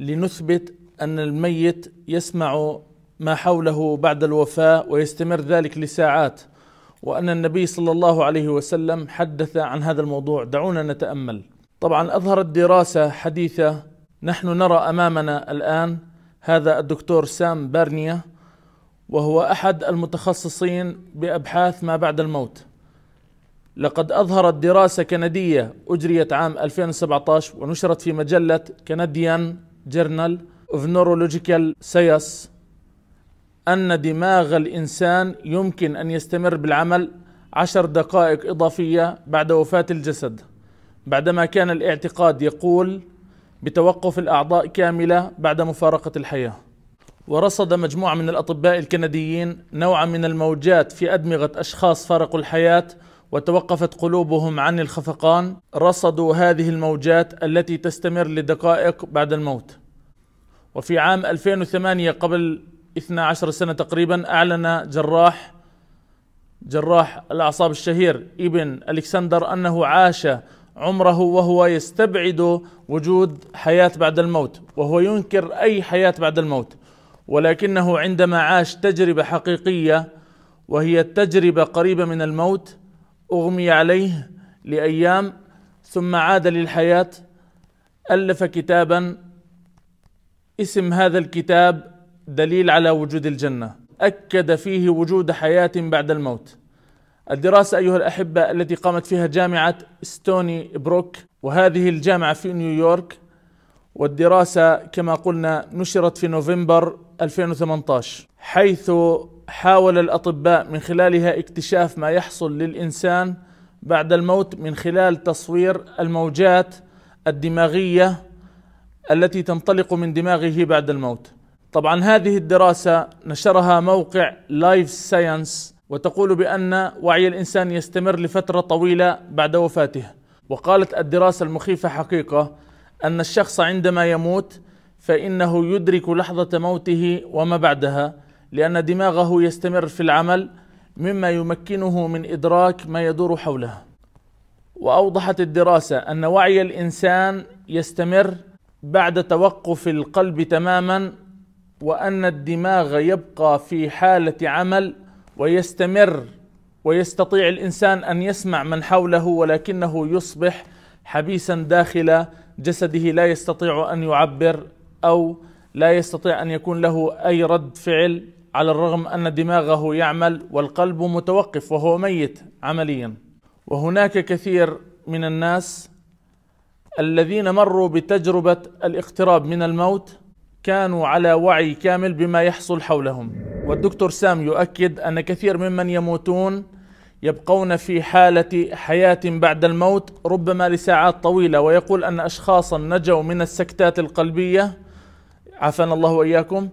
لنثبت أن الميت يسمع ما حوله بعد الوفاة ويستمر ذلك لساعات وأن النبي صلى الله عليه وسلم حدث عن هذا الموضوع دعونا نتأمل طبعا أظهرت دراسة حديثة نحن نرى أمامنا الآن هذا الدكتور سام بارنيا وهو أحد المتخصصين بأبحاث ما بعد الموت لقد أظهرت دراسة كندية أجريت عام 2017 ونشرت في مجلة كنديان جورنال اوف نورولوجيكال ساينس أن دماغ الإنسان يمكن أن يستمر بالعمل عشر دقائق إضافية بعد وفاة الجسد بعدما كان الاعتقاد يقول بتوقف الأعضاء كاملة بعد مفارقة الحياة ورصد مجموعة من الأطباء الكنديين نوعا من الموجات في أدمغة أشخاص فارقوا الحياة وتوقفت قلوبهم عن الخفقان رصدوا هذه الموجات التي تستمر لدقائق بعد الموت وفي عام 2008 قبل 12 سنة تقريبا أعلن جراح جراح الأعصاب الشهير ابن ألكسندر أنه عاش عمره وهو يستبعد وجود حياة بعد الموت وهو ينكر أي حياة بعد الموت ولكنه عندما عاش تجربة حقيقية وهي تجربة قريبة من الموت أغمي عليه لأيام ثم عاد للحياة ألف كتابا اسم هذا الكتاب دليل على وجود الجنه اكد فيه وجود حياه بعد الموت الدراسه ايها الاحبه التي قامت فيها جامعه ستوني بروك وهذه الجامعه في نيويورك والدراسه كما قلنا نشرت في نوفمبر 2018 حيث حاول الاطباء من خلالها اكتشاف ما يحصل للانسان بعد الموت من خلال تصوير الموجات الدماغيه التي تنطلق من دماغه بعد الموت طبعا هذه الدراسة نشرها موقع لايف ساينس وتقول بأن وعي الإنسان يستمر لفترة طويلة بعد وفاته وقالت الدراسة المخيفة حقيقة أن الشخص عندما يموت فإنه يدرك لحظة موته وما بعدها لأن دماغه يستمر في العمل مما يمكنه من إدراك ما يدور حوله وأوضحت الدراسة أن وعي الإنسان يستمر بعد توقف القلب تماما وان الدماغ يبقى في حاله عمل ويستمر ويستطيع الانسان ان يسمع من حوله ولكنه يصبح حبيسا داخل جسده لا يستطيع ان يعبر او لا يستطيع ان يكون له اي رد فعل على الرغم ان دماغه يعمل والقلب متوقف وهو ميت عمليا وهناك كثير من الناس الذين مروا بتجربه الاقتراب من الموت كانوا على وعي كامل بما يحصل حولهم والدكتور سام يؤكد ان كثير ممن يموتون يبقون في حاله حياه بعد الموت ربما لساعات طويله ويقول ان اشخاصا نجوا من السكتات القلبيه عافانا الله واياكم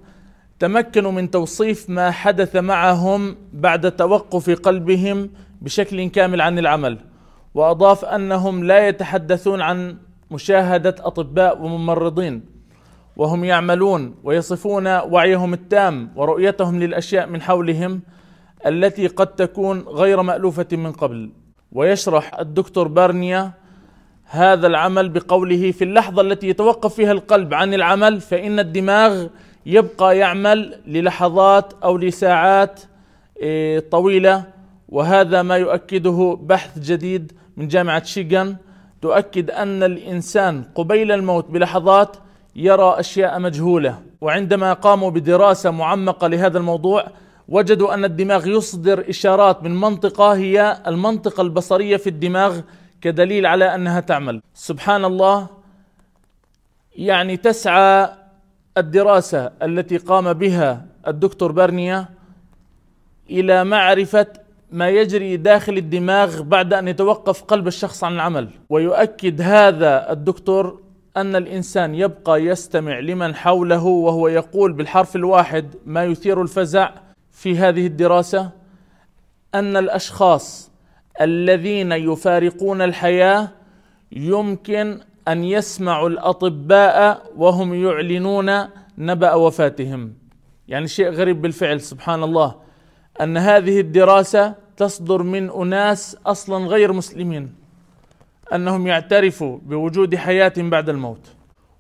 تمكنوا من توصيف ما حدث معهم بعد توقف قلبهم بشكل كامل عن العمل واضاف انهم لا يتحدثون عن مشاهدة أطباء وممرضين وهم يعملون ويصفون وعيهم التام ورؤيتهم للأشياء من حولهم التي قد تكون غير مألوفة من قبل ويشرح الدكتور بارنيا هذا العمل بقوله في اللحظة التي يتوقف فيها القلب عن العمل فإن الدماغ يبقى يعمل للحظات أو لساعات إيه، طويلة وهذا ما يؤكده بحث جديد من جامعة شيغان تؤكد أن الإنسان قبيل الموت بلحظات يرى أشياء مجهولة وعندما قاموا بدراسة معمقة لهذا الموضوع وجدوا أن الدماغ يصدر إشارات من منطقة هي المنطقة البصرية في الدماغ كدليل على أنها تعمل سبحان الله يعني تسعى الدراسة التي قام بها الدكتور برنيا إلى معرفة ما يجري داخل الدماغ بعد ان يتوقف قلب الشخص عن العمل ويؤكد هذا الدكتور ان الانسان يبقى يستمع لمن حوله وهو يقول بالحرف الواحد ما يثير الفزع في هذه الدراسه ان الاشخاص الذين يفارقون الحياه يمكن ان يسمعوا الاطباء وهم يعلنون نبأ وفاتهم يعني شيء غريب بالفعل سبحان الله أن هذه الدراسة تصدر من أناس أصلا غير مسلمين أنهم يعترفوا بوجود حياة بعد الموت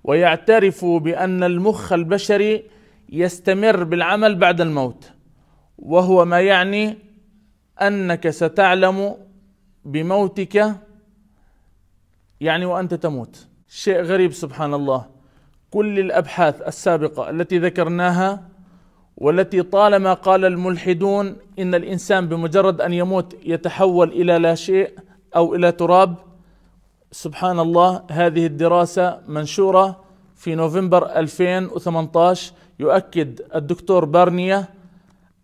ويعترفوا بأن المخ البشري يستمر بالعمل بعد الموت وهو ما يعني أنك ستعلم بموتك يعني وأنت تموت شيء غريب سبحان الله كل الأبحاث السابقة التي ذكرناها والتي طالما قال الملحدون ان الانسان بمجرد ان يموت يتحول الى لا شيء او الى تراب سبحان الله هذه الدراسه منشوره في نوفمبر 2018 يؤكد الدكتور بارنيا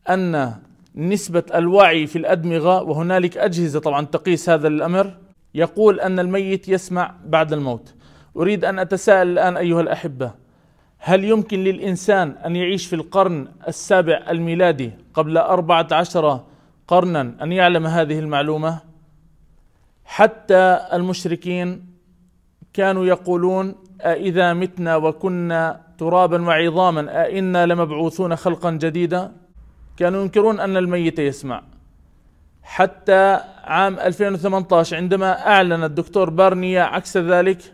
ان نسبه الوعي في الادمغه وهنالك اجهزه طبعا تقيس هذا الامر يقول ان الميت يسمع بعد الموت اريد ان اتساءل الان ايها الاحبه هل يمكن للإنسان أن يعيش في القرن السابع الميلادي قبل أربعة عشر قرنا أن يعلم هذه المعلومة حتى المشركين كانوا يقولون أئذا متنا وكنا ترابا وعظاما أئنا لمبعوثون خلقا جديدا كانوا ينكرون أن الميت يسمع حتى عام 2018 عندما أعلن الدكتور بارنيا عكس ذلك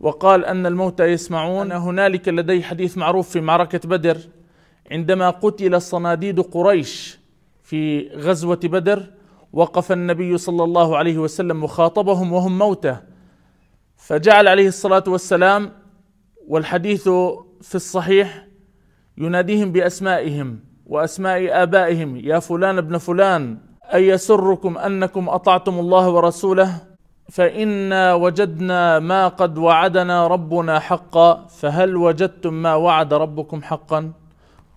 وقال أن الموتى يسمعون هنالك لدي حديث معروف في معركة بدر عندما قتل صناديد قريش في غزوة بدر وقف النبي صلى الله عليه وسلم وخاطبهم وهم موتى فجعل عليه الصلاة والسلام والحديث في الصحيح يناديهم بأسمائهم وأسماء آبائهم يا فلان ابن فلان أي يسركم أنكم أطعتم الله ورسوله فإنا وجدنا ما قد وعدنا ربنا حقا فهل وجدتم ما وعد ربكم حقا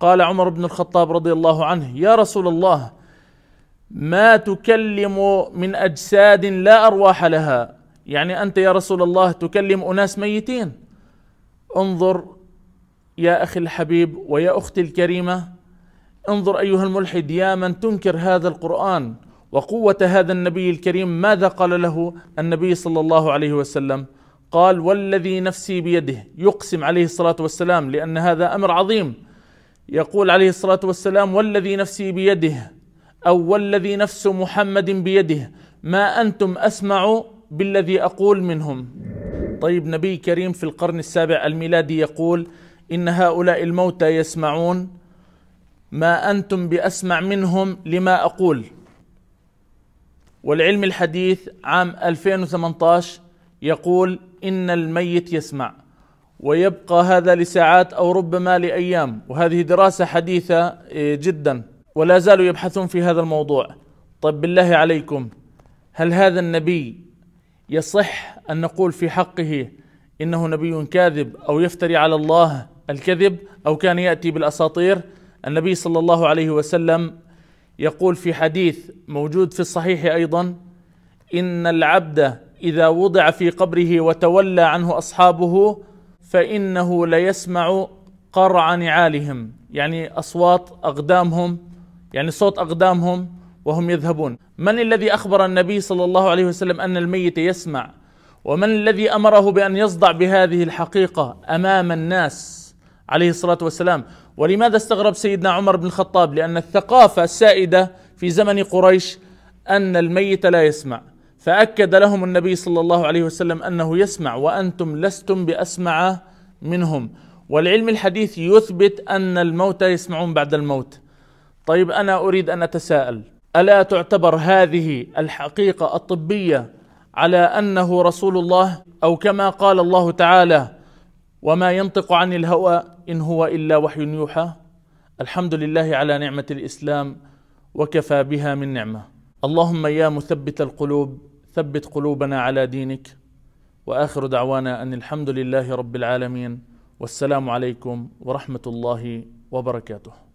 قال عمر بن الخطاب رضي الله عنه يا رسول الله ما تكلم من أجساد لا أرواح لها يعني أنت يا رسول الله تكلم أناس ميتين انظر يا أخي الحبيب ويا أختي الكريمة انظر أيها الملحد يا من تنكر هذا القرآن وقوة هذا النبي الكريم ماذا قال له النبي صلى الله عليه وسلم قال والذي نفسي بيده يقسم عليه الصلاة والسلام لأن هذا أمر عظيم يقول عليه الصلاة والسلام والذي نفسي بيده أو والذي نفس محمد بيده ما أنتم أسمع بالذي أقول منهم طيب نبي كريم في القرن السابع الميلادي يقول إن هؤلاء الموتى يسمعون ما أنتم بأسمع منهم لما أقول والعلم الحديث عام 2018 يقول إن الميت يسمع ويبقى هذا لساعات أو ربما لأيام وهذه دراسة حديثة إيه، جدا ولا زالوا يبحثون في هذا الموضوع طيب بالله عليكم هل هذا النبي يصح أن نقول في حقه إنه نبي كاذب أو يفتري على الله الكذب أو كان يأتي بالأساطير النبي صلى الله عليه وسلم يقول في حديث موجود في الصحيح ايضا ان العبد اذا وضع في قبره وتولى عنه اصحابه فانه ليسمع قرع نعالهم يعني اصوات اقدامهم يعني صوت اقدامهم وهم يذهبون من الذي اخبر النبي صلى الله عليه وسلم ان الميت يسمع ومن الذي امره بان يصدع بهذه الحقيقه امام الناس عليه الصلاه والسلام ولماذا استغرب سيدنا عمر بن الخطاب لأن الثقافة السائدة في زمن قريش أن الميت لا يسمع فأكد لهم النبي صلى الله عليه وسلم أنه يسمع وأنتم لستم بأسمع منهم والعلم الحديث يثبت أن الموتى يسمعون بعد الموت طيب أنا أريد أن أتساءل ألا تعتبر هذه الحقيقة الطبية على أنه رسول الله أو كما قال الله تعالى وما ينطق عن الهوى إن هو إلا وحي يوحى الحمد لله على نعمة الإسلام وكفى بها من نعمة اللهم يا مثبت القلوب ثبت قلوبنا على دينك وآخر دعوانا أن الحمد لله رب العالمين والسلام عليكم ورحمة الله وبركاته